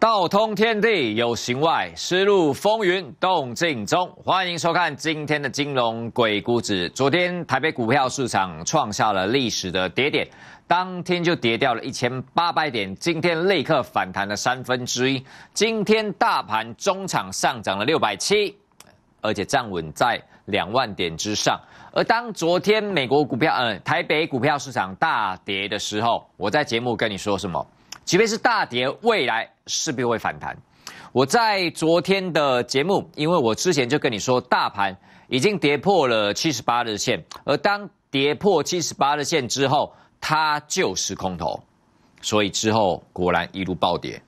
道通天地有形外，思入风云动静中。欢迎收看今天的《金融鬼谷子》。昨天台北股票市场创下了历史的跌点，当天就跌掉了一千八百点。今天立刻反弹了三分之一。今天大盘中场上涨了六百七，而且站稳在两万点之上。而当昨天美国股票，嗯，台北股票市场大跌的时候，我在节目跟你说什么？即便是大跌，未来势必会反弹。我在昨天的节目，因为我之前就跟你说，大盘已经跌破了七十八日线，而当跌破七十八日线之后，它就是空头，所以之后果然一路暴跌。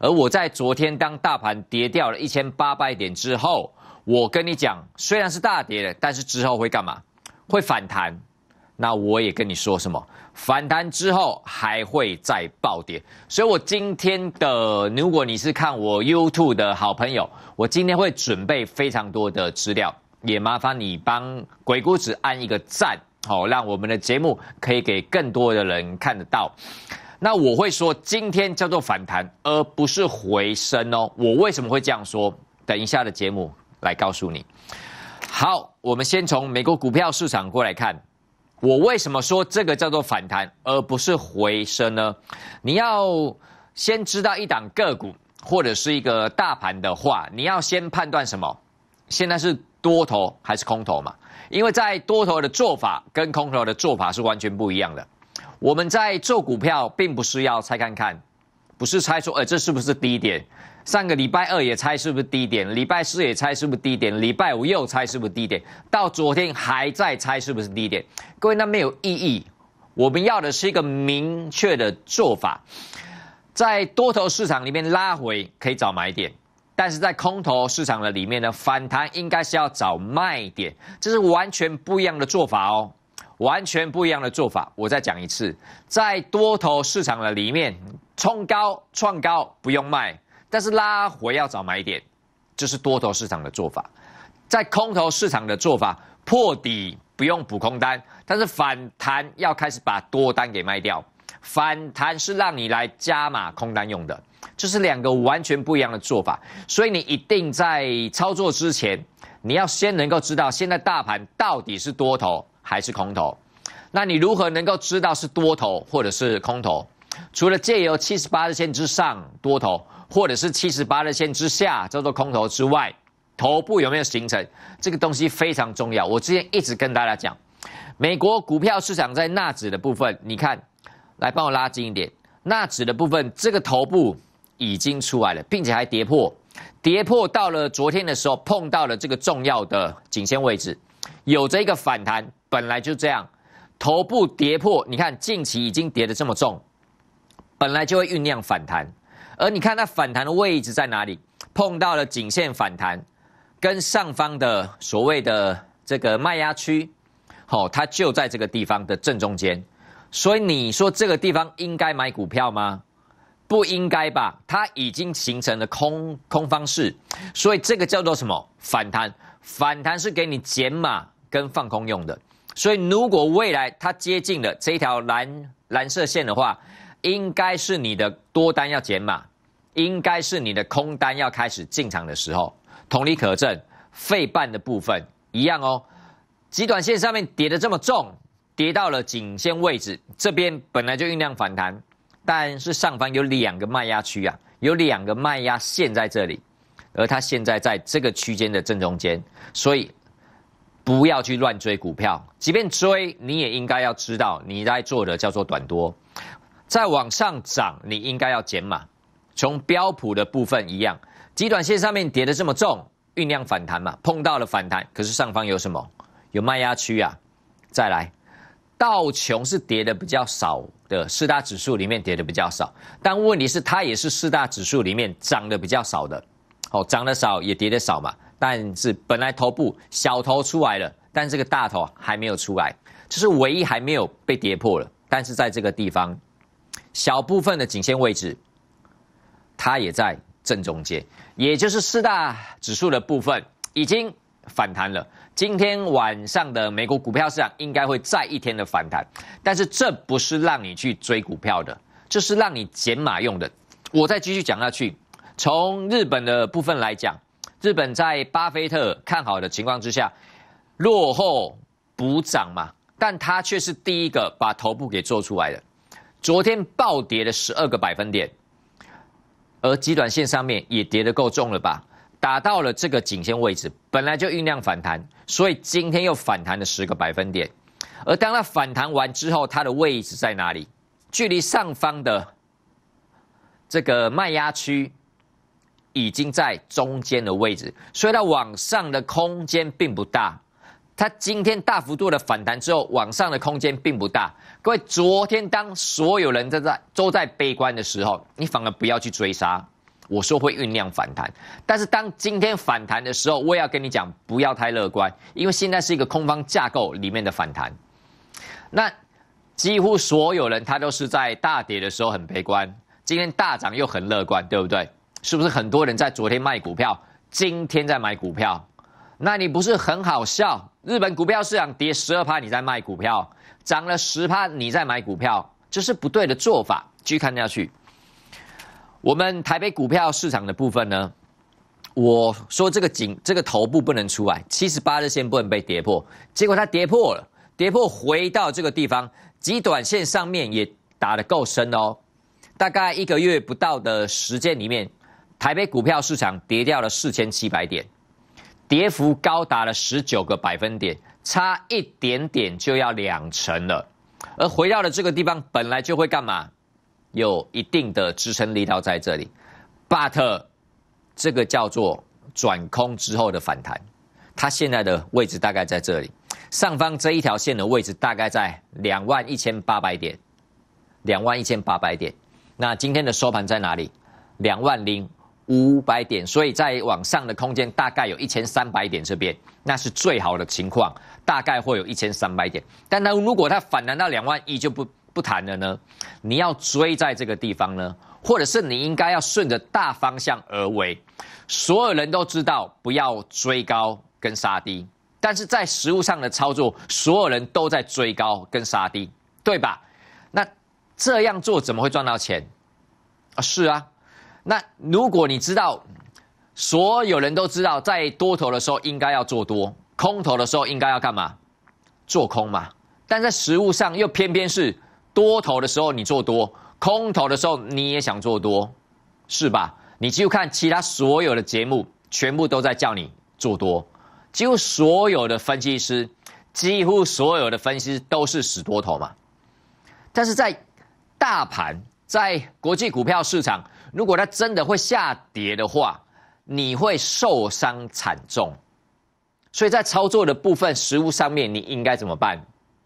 而我在昨天当大盘跌掉了一千八百点之后，我跟你讲，虽然是大跌了，但是之后会干嘛？会反弹。那我也跟你说什么，反弹之后还会再暴跌，所以我今天的如果你是看我 YouTube 的好朋友，我今天会准备非常多的资料，也麻烦你帮鬼谷子按一个赞，好让我们的节目可以给更多的人看得到。那我会说今天叫做反弹，而不是回升哦。我为什么会这样说？等一下的节目来告诉你。好，我们先从美国股票市场过来看。我为什么说这个叫做反弹而不是回升呢？你要先知道一档个股或者是一个大盘的话，你要先判断什么？现在是多头还是空头嘛？因为在多头的做法跟空头的做法是完全不一样的。我们在做股票，并不是要猜看看，不是猜出，呃，这是不是低点？上个礼拜二也猜是不是低点，礼拜四也猜是不是低点，礼拜五又猜是不是低点，到昨天还在猜是不是低点。各位，那没有意义。我们要的是一个明确的做法，在多头市场里面拉回可以找买点，但是在空头市场的里面呢，反弹应该是要找卖点，这是完全不一样的做法哦，完全不一样的做法。我再讲一次，在多头市场的里面冲高创高不用卖。但是拉回要找买点，这是多头市场的做法；在空头市场的做法，破底不用补空单，但是反弹要开始把多单给卖掉。反弹是让你来加码空单用的，这是两个完全不一样的做法。所以你一定在操作之前，你要先能够知道现在大盘到底是多头还是空头。那你如何能够知道是多头或者是空头？除了借由七十八日线之上多头。或者是七十八日线之下叫做空头之外，头部有没有形成？这个东西非常重要。我之前一直跟大家讲，美国股票市场在纳指的部分，你看，来帮我拉近一点，纳指的部分这个头部已经出来了，并且还跌破，跌破到了昨天的时候碰到了这个重要的颈线位置，有着一个反弹。本来就这样，头部跌破，你看近期已经跌得这么重，本来就会酝酿反弹。而你看它反弹的位置在哪里？碰到了颈线反弹，跟上方的所谓的这个卖压区，好，它就在这个地方的正中间。所以你说这个地方应该买股票吗？不应该吧？它已经形成了空空方式，所以这个叫做什么反弹？反弹是给你减码跟放空用的。所以如果未来它接近了这条蓝蓝色线的话，应该是你的多单要减码，应该是你的空单要开始进场的时候。同理可证，废半的部分一样哦。极短线上面跌的这么重，跌到了颈线位置，这边本来就酝酿反弹，但是上方有两个卖压区啊，有两个卖压线在这里，而它现在在这个区间的正中间，所以不要去乱追股票，即便追你也应该要知道你在做的叫做短多。再往上涨，你应该要减码。从标普的部分一样，极短线上面跌的这么重，酝酿反弹嘛？碰到了反弹，可是上方有什么？有卖压区啊！再来，道琼是跌的比较少的，四大指数里面跌的比较少，但问题是它也是四大指数里面涨的比较少的。哦，涨的少也跌的少嘛？但是本来头部小头出来了，但这个大头还没有出来，就是唯一还没有被跌破了。但是在这个地方。小部分的颈线位置，它也在正中间，也就是四大指数的部分已经反弹了。今天晚上的美国股票市场应该会再一天的反弹，但是这不是让你去追股票的，这是让你减码用的。我再继续讲下去。从日本的部分来讲，日本在巴菲特看好的情况之下，落后补涨嘛，但它却是第一个把头部给做出来的。昨天暴跌了十二个百分点，而极短线上面也跌得够重了吧，打到了这个颈线位置，本来就酝酿反弹，所以今天又反弹了十个百分点。而当它反弹完之后，它的位置在哪里？距离上方的这个卖压区已经在中间的位置，所以它往上的空间并不大。它今天大幅度的反弹之后，往上的空间并不大。各位，昨天当所有人都在都在悲观的时候，你反而不要去追杀。我说会酝酿反弹，但是当今天反弹的时候，我也要跟你讲，不要太乐观，因为现在是一个空方架构里面的反弹。那几乎所有人他都是在大跌的时候很悲观，今天大涨又很乐观，对不对？是不是很多人在昨天卖股票，今天在买股票？那你不是很好笑？日本股票市场跌十二趴，你在卖股票；涨了十趴，你在买股票，这是不对的做法。继续看下去，我们台北股票市场的部分呢？我说这个颈这个头部不能出来，七十八日线不能被跌破，结果它跌破了，跌破回到这个地方，极短线上面也打得够深哦，大概一个月不到的时间里面，台北股票市场跌掉了四千七百点。跌幅高达了十九个百分点，差一点点就要两成了。而回到了这个地方，本来就会干嘛？有一定的支撑力道在这里。But 这个叫做转空之后的反弹，它现在的位置大概在这里。上方这一条线的位置大概在两万一千八百点，两万一千八百点。那今天的收盘在哪里？两万零。五百点，所以在往上的空间大概有一千三百点，这边那是最好的情况，大概会有一千三百点。但那如果它反弹到两万亿就不不谈了呢？你要追在这个地方呢，或者是你应该要顺着大方向而为。所有人都知道不要追高跟杀低，但是在实物上的操作，所有人都在追高跟杀低，对吧？那这样做怎么会赚到钱啊？是啊。那如果你知道，所有人都知道，在多头的时候应该要做多，空头的时候应该要干嘛？做空嘛。但在实物上，又偏偏是多头的时候你做多，空头的时候你也想做多，是吧？你几乎看其他所有的节目，全部都在叫你做多，几乎所有的分析师，几乎所有的分析师都是死多头嘛。但是在大盘，在国际股票市场。如果它真的会下跌的话，你会受伤惨重。所以在操作的部分实物上面，你应该怎么办？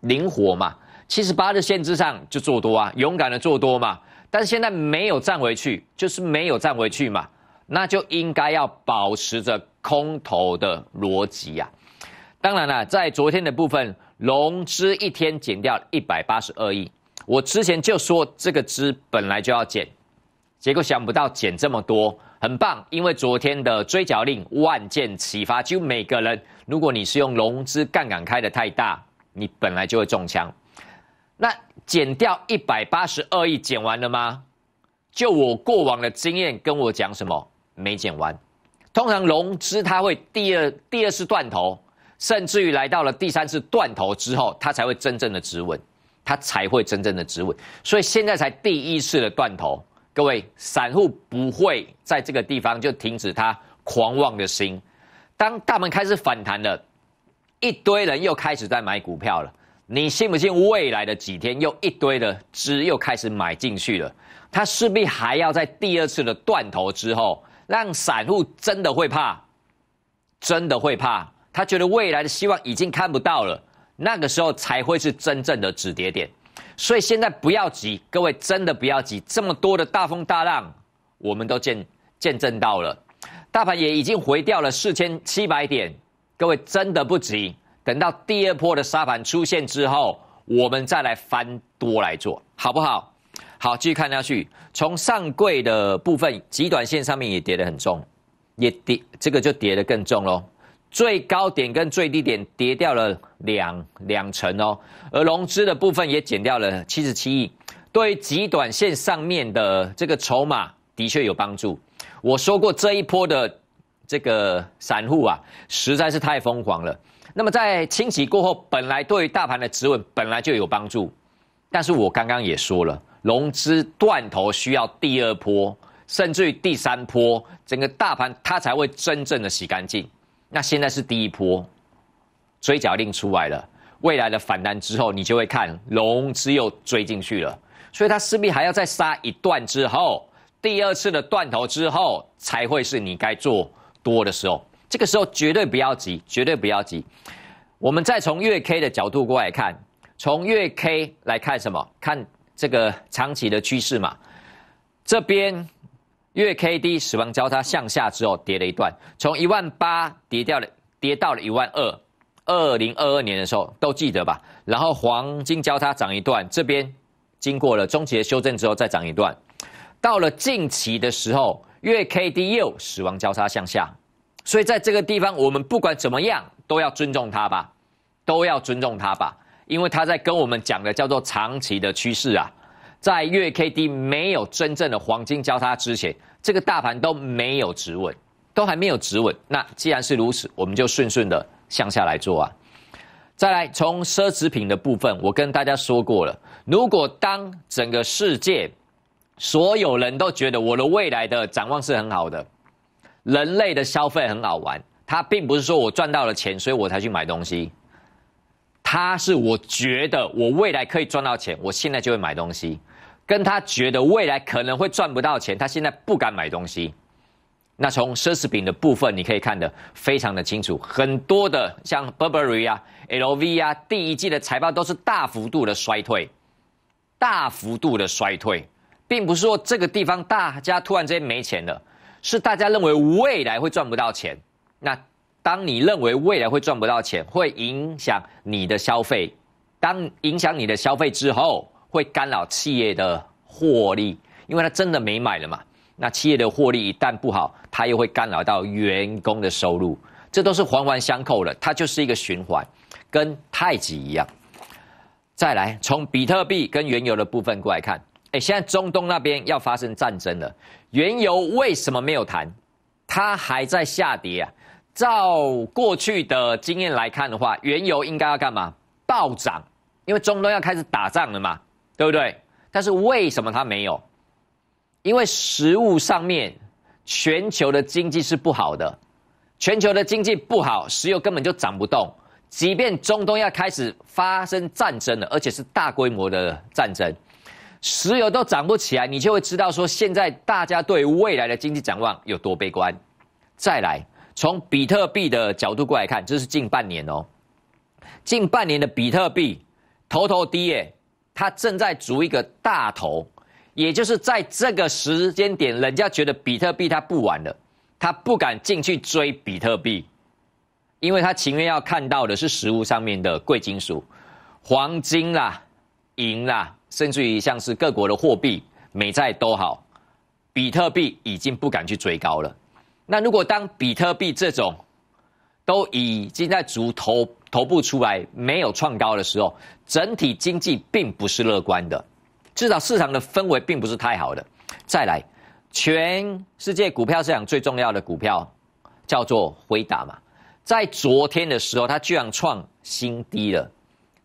灵活嘛，七十八日线之上就做多啊，勇敢的做多嘛。但是现在没有站回去，就是没有站回去嘛，那就应该要保持着空头的逻辑啊。当然了，在昨天的部分融资一天减掉一百八十二亿，我之前就说这个资本来就要减。结果想不到减这么多，很棒，因为昨天的追缴令万箭齐发，就每个人，如果你是用融资杠杆开的太大，你本来就会中枪。那减掉一百八十二亿，减完了吗？就我过往的经验，跟我讲什么没减完。通常融资它会第二、第二次断头，甚至于来到了第三次断头之后，它才会真正的止稳，它才会真正的止稳。所以现在才第一次的断头。各位散户不会在这个地方就停止他狂妄的心，当大门开始反弹了，一堆人又开始在买股票了，你信不信未来的几天又一堆的资又开始买进去了？他势必还要在第二次的断头之后，让散户真的会怕，真的会怕，他觉得未来的希望已经看不到了，那个时候才会是真正的止跌点。所以现在不要急，各位真的不要急。这么多的大风大浪，我们都见见证到了，大盘也已经回调了四千七百点。各位真的不急，等到第二波的沙盘出现之后，我们再来翻多来做，好不好？好，继续看下去，从上柜的部分，极短线上面也跌得很重，也跌，这个就跌得更重喽。最高点跟最低点跌掉了两两成哦，而融资的部分也减掉了七十七亿，对极短线上面的这个筹码的确有帮助。我说过这一波的这个散户啊，实在是太疯狂了。那么在清洗过后，本来对于大盘的止稳本来就有帮助，但是我刚刚也说了，融资断头需要第二波，甚至于第三波，整个大盘它才会真正的洗干净。那现在是第一波追缴令出来了，未来的反弹之后，你就会看龙只有追进去了，所以它势必还要再杀一段之后，第二次的断头之后，才会是你该做多的时候。这个时候绝对不要急，绝对不要急。我们再从月 K 的角度过来看，从月 K 来看什么？看这个长期的趋势嘛。这边。月 K D 死亡交叉向下之后跌了一段，从一万八跌掉了，跌到了一万二。二零二二年的时候都记得吧？然后黄金交叉涨一段，这边经过了中期的修正之后再涨一段，到了近期的时候，月 K D 又死亡交叉向下，所以在这个地方我们不管怎么样都要尊重它吧，都要尊重它吧，因为它在跟我们讲的叫做长期的趋势啊，在月 K D 没有真正的黄金交叉之前。这个大盘都没有止稳，都还没有止稳。那既然是如此，我们就顺顺的向下来做啊。再来，从奢侈品的部分，我跟大家说过了。如果当整个世界所有人都觉得我的未来的展望是很好的，人类的消费很好玩，它并不是说我赚到了钱，所以我才去买东西。它是我觉得我未来可以赚到钱，我现在就会买东西。跟他觉得未来可能会赚不到钱，他现在不敢买东西。那从奢侈品的部分，你可以看得非常的清楚，很多的像 Burberry 啊，LV 啊，第一季的财报都是大幅度的衰退，大幅度的衰退，并不是说这个地方大家突然之间没钱了，是大家认为未来会赚不到钱。那当你认为未来会赚不到钱，会影响你的消费，当影响你的消费之后。会干扰企业的获利，因为他真的没买了嘛。那企业的获利一旦不好，他又会干扰到员工的收入，这都是环环相扣的，它就是一个循环，跟太极一样。再来，从比特币跟原油的部分过来看，哎，现在中东那边要发生战争了，原油为什么没有谈？它还在下跌啊？照过去的经验来看的话，原油应该要干嘛？暴涨，因为中东要开始打仗了嘛。对不对？但是为什么它没有？因为食物上面，全球的经济是不好的，全球的经济不好，石油根本就涨不动。即便中东要开始发生战争了，而且是大规模的战争，石油都涨不起来，你就会知道说现在大家对未来的经济展望有多悲观。再来，从比特币的角度过来看，这是近半年哦，近半年的比特币头头低耶。他正在逐一个大头，也就是在这个时间点，人家觉得比特币他不玩了，他不敢进去追比特币，因为他情愿要看到的是实物上面的贵金属，黄金啦、银啦，甚至于像是各国的货币、美债都好，比特币已经不敢去追高了。那如果当比特币这种都已经在逐头。头部出来没有创高的时候，整体经济并不是乐观的，至少市场的氛围并不是太好的。再来，全世界股票市场最重要的股票叫做辉达嘛，在昨天的时候，它居然创新低了，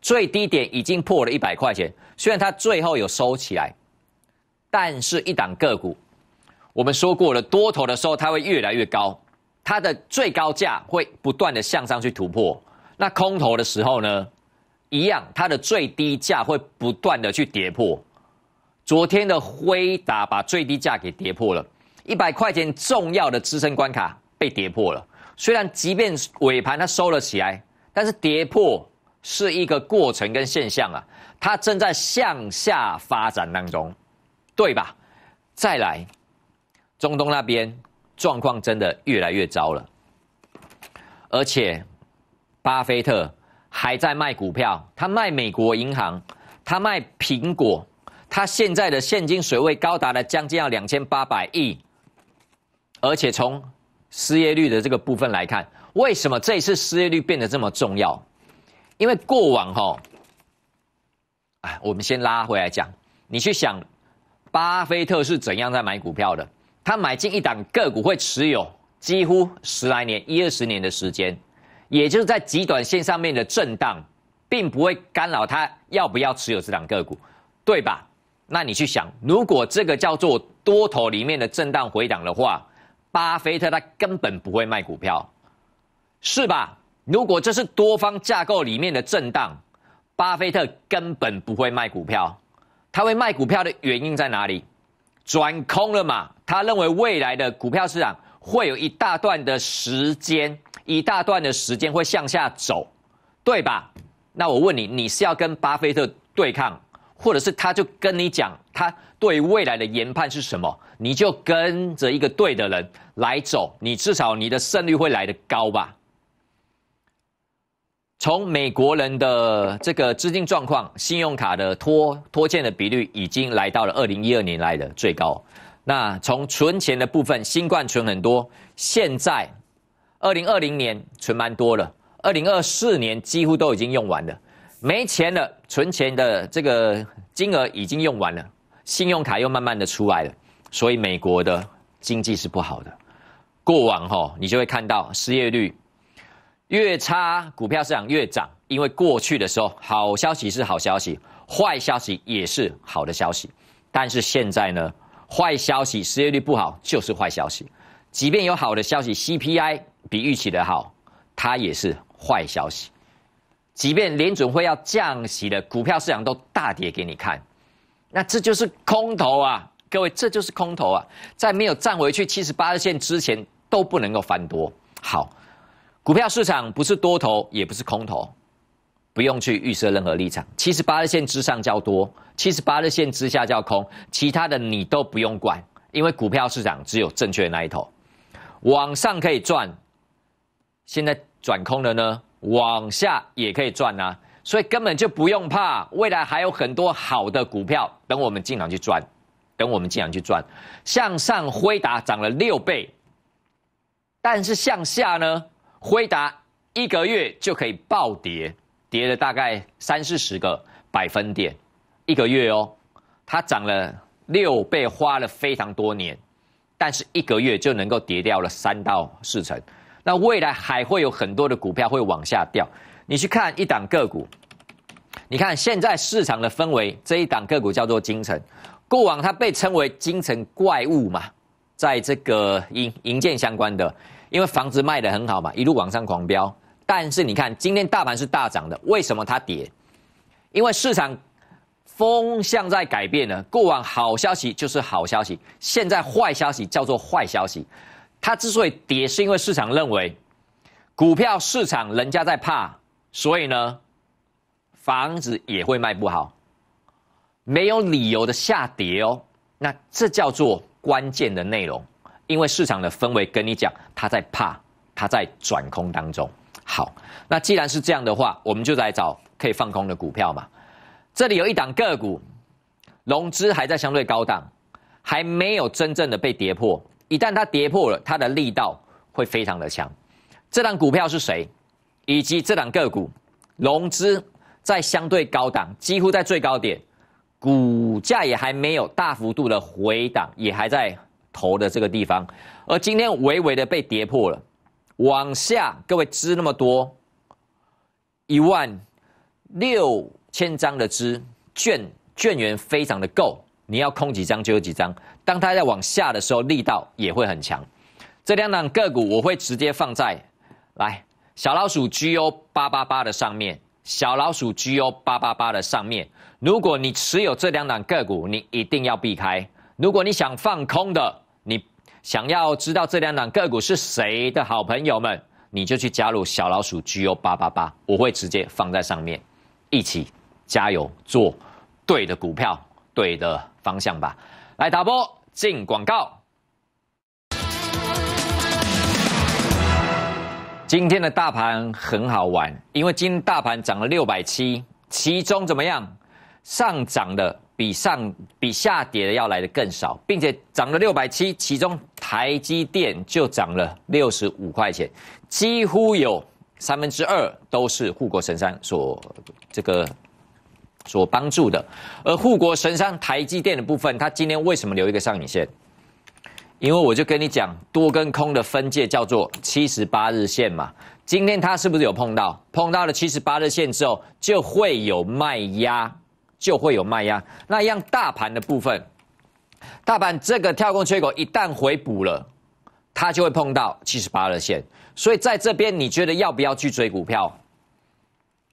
最低点已经破了一百块钱。虽然它最后有收起来，但是一档个股，我们说过了，多头的时候它会越来越高，它的最高价会不断的向上去突破。那空头的时候呢，一样，它的最低价会不断的去跌破。昨天的挥打把最低价给跌破了，一百块钱重要的支撑关卡被跌破了。虽然即便尾盘它收了起来，但是跌破是一个过程跟现象啊，它正在向下发展当中，对吧？再来，中东那边状况真的越来越糟了，而且。巴菲特还在卖股票，他卖美国银行，他卖苹果，他现在的现金水位高达了将近要两千八百亿。而且从失业率的这个部分来看，为什么这一次失业率变得这么重要？因为过往哈，哎，我们先拉回来讲，你去想，巴菲特是怎样在买股票的？他买进一档个股会持有几乎十来年、一二十年的时间。也就是在极短线上面的震荡，并不会干扰他要不要持有这档个股，对吧？那你去想，如果这个叫做多头里面的震荡回档的话，巴菲特他根本不会卖股票，是吧？如果这是多方架构里面的震荡，巴菲特根本不会卖股票。他会卖股票的原因在哪里？转空了嘛？他认为未来的股票市场会有一大段的时间。一大段的时间会向下走，对吧？那我问你，你是要跟巴菲特对抗，或者是他就跟你讲他对未来的研判是什么？你就跟着一个对的人来走，你至少你的胜率会来的高吧？从美国人的这个资金状况，信用卡的拖拖欠的比率已经来到了二零一二年来的最高。那从存钱的部分，新冠存很多，现在。二零二零年存蛮多了，二零二四年几乎都已经用完了，没钱了，存钱的这个金额已经用完了，信用卡又慢慢的出来了，所以美国的经济是不好的。过往哈，你就会看到失业率越差，股票市场越涨，因为过去的时候，好消息是好消息，坏消息也是好的消息，但是现在呢，坏消息失业率不好就是坏消息，即便有好的消息 CPI。比预期的好，它也是坏消息。即便联准会要降息了，股票市场都大跌给你看，那这就是空头啊！各位，这就是空头啊！在没有站回去七十八日线之前，都不能够翻多。好，股票市场不是多头，也不是空头，不用去预设任何立场。七十八日线之上叫多，七十八日线之下叫空，其他的你都不用管，因为股票市场只有正确的那一头，往上可以赚。现在转空了呢，往下也可以赚啊，所以根本就不用怕，未来还有很多好的股票等我们进场去赚，等我们进场去赚。向上辉达涨了六倍，但是向下呢，辉达一个月就可以暴跌，跌了大概三四十个百分点，一个月哦，它涨了六倍，花了非常多年，但是一个月就能够跌掉了三到四成。那未来还会有很多的股票会往下掉。你去看一档个股，你看现在市场的氛围，这一档个股叫做金城，过往它被称为金城怪物嘛，在这个银银建相关的，因为房子卖得很好嘛，一路往上狂飙。但是你看今天大盘是大涨的，为什么它跌？因为市场风向在改变了，过往好消息就是好消息，现在坏消息叫做坏消息。它之所以跌，是因为市场认为股票市场人家在怕，所以呢，房子也会卖不好，没有理由的下跌哦。那这叫做关键的内容，因为市场的氛围跟你讲，它在怕，它在转空当中。好，那既然是这样的话，我们就来找可以放空的股票嘛。这里有一档个股，融资还在相对高档，还没有真正的被跌破。一旦它跌破了，它的力道会非常的强。这档股票是谁？以及这档个股融资在相对高档，几乎在最高点，股价也还没有大幅度的回档，也还在头的这个地方。而今天微微的被跌破了，往下，各位支那么多，一万六千张的支券，券源非常的够，你要空几张就有几张。当它在往下的时候，力道也会很强。这两档个股我会直接放在来小老鼠 G O 八八八的上面，小老鼠 G O 八八八的上面。如果你持有这两档个股，你一定要避开。如果你想放空的，你想要知道这两档个股是谁的好朋友们，你就去加入小老鼠 G O 八八八，我会直接放在上面，一起加油做对的股票，对的方向吧。来打波进广告。今天的大盘很好玩，因为今天大盘涨了六百七，其中怎么样？上涨的比上比下跌的要来的更少，并且涨了六百七，其中台积电就涨了六十五块钱，几乎有三分之二都是护国神山所这个。所帮助的，而护国神山台积电的部分，它今天为什么留一个上影线？因为我就跟你讲，多跟空的分界叫做七十八日线嘛。今天它是不是有碰到？碰到了七十八日线之后，就会有卖压，就会有卖压。那一样，大盘的部分，大盘这个跳空缺口一旦回补了，它就会碰到七十八日线。所以在这边，你觉得要不要去追股票？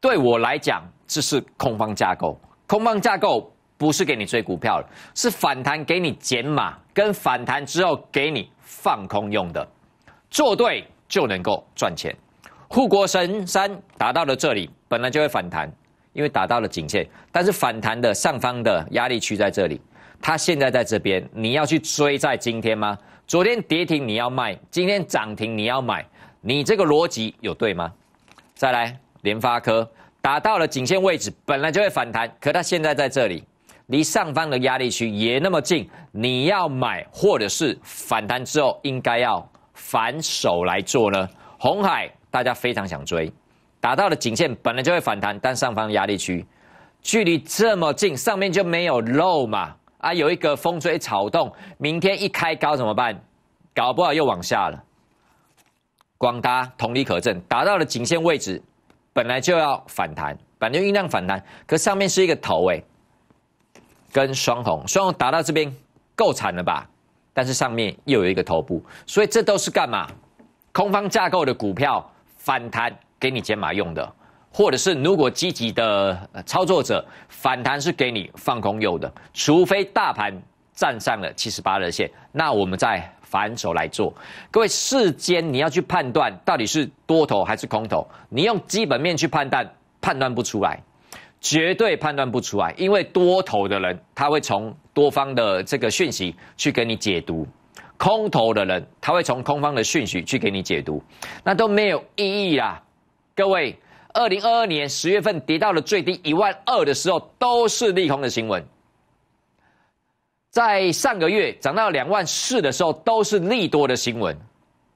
对我来讲。这是空方架构，空方架构不是给你追股票是反弹给你减码，跟反弹之后给你放空用的，做对就能够赚钱。护国神山打到了这里，本来就会反弹，因为打到了颈线，但是反弹的上方的压力区在这里，它现在在这边，你要去追在今天吗？昨天跌停你要卖，今天涨停你要买，你这个逻辑有对吗？再来，联发科。打到了颈线位置，本来就会反弹，可它现在在这里，离上方的压力区也那么近。你要买，或者是反弹之后应该要反手来做呢？红海大家非常想追，打到了颈线本来就会反弹，但上方压力区距离这么近，上面就没有漏嘛？啊，有一个风吹草动，明天一开高怎么办？搞不好又往下了。广达同理可证，打到了颈线位置。本来就要反弹，就正量反弹，可上面是一个头位，跟双红，双红打到这边够惨了吧？但是上面又有一个头部，所以这都是干嘛？空方架构的股票反弹给你减码用的，或者是如果积极的操作者反弹是给你放空用的，除非大盘站上了七十八日线，那我们在。反手来做，各位世间你要去判断到底是多头还是空头，你用基本面去判断，判断不出来，绝对判断不出来，因为多头的人他会从多方的这个讯息去给你解读，空头的人他会从空方的讯息去给你解读，那都没有意义啦。各位，二零二二年十月份跌到了最低一万二的时候，都是利空的新闻。在上个月涨到两万四的时候，都是利多的新闻，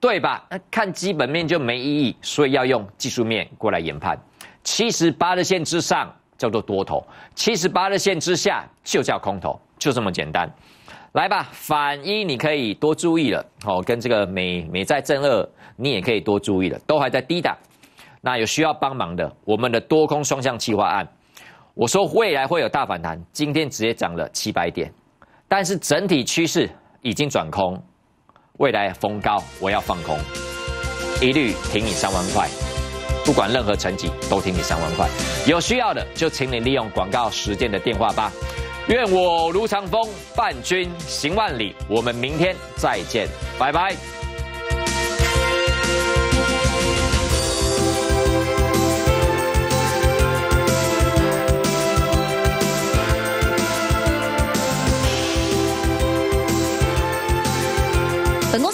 对吧？那看基本面就没意义，所以要用技术面过来研判。七十八日线之上叫做多头，七十八日线之下就叫空头，就这么简单。来吧，反一你可以多注意了，好，跟这个美美债正二你也可以多注意了，都还在低档。那有需要帮忙的，我们的多空双向计划案，我说未来会有大反弹，今天直接涨了七百点。但是整体趋势已经转空，未来风高我要放空，一律停你三万块，不管任何成绩都停你三万块。有需要的就请你利用广告时间的电话吧。愿我如长风伴君行万里，我们明天再见，拜拜。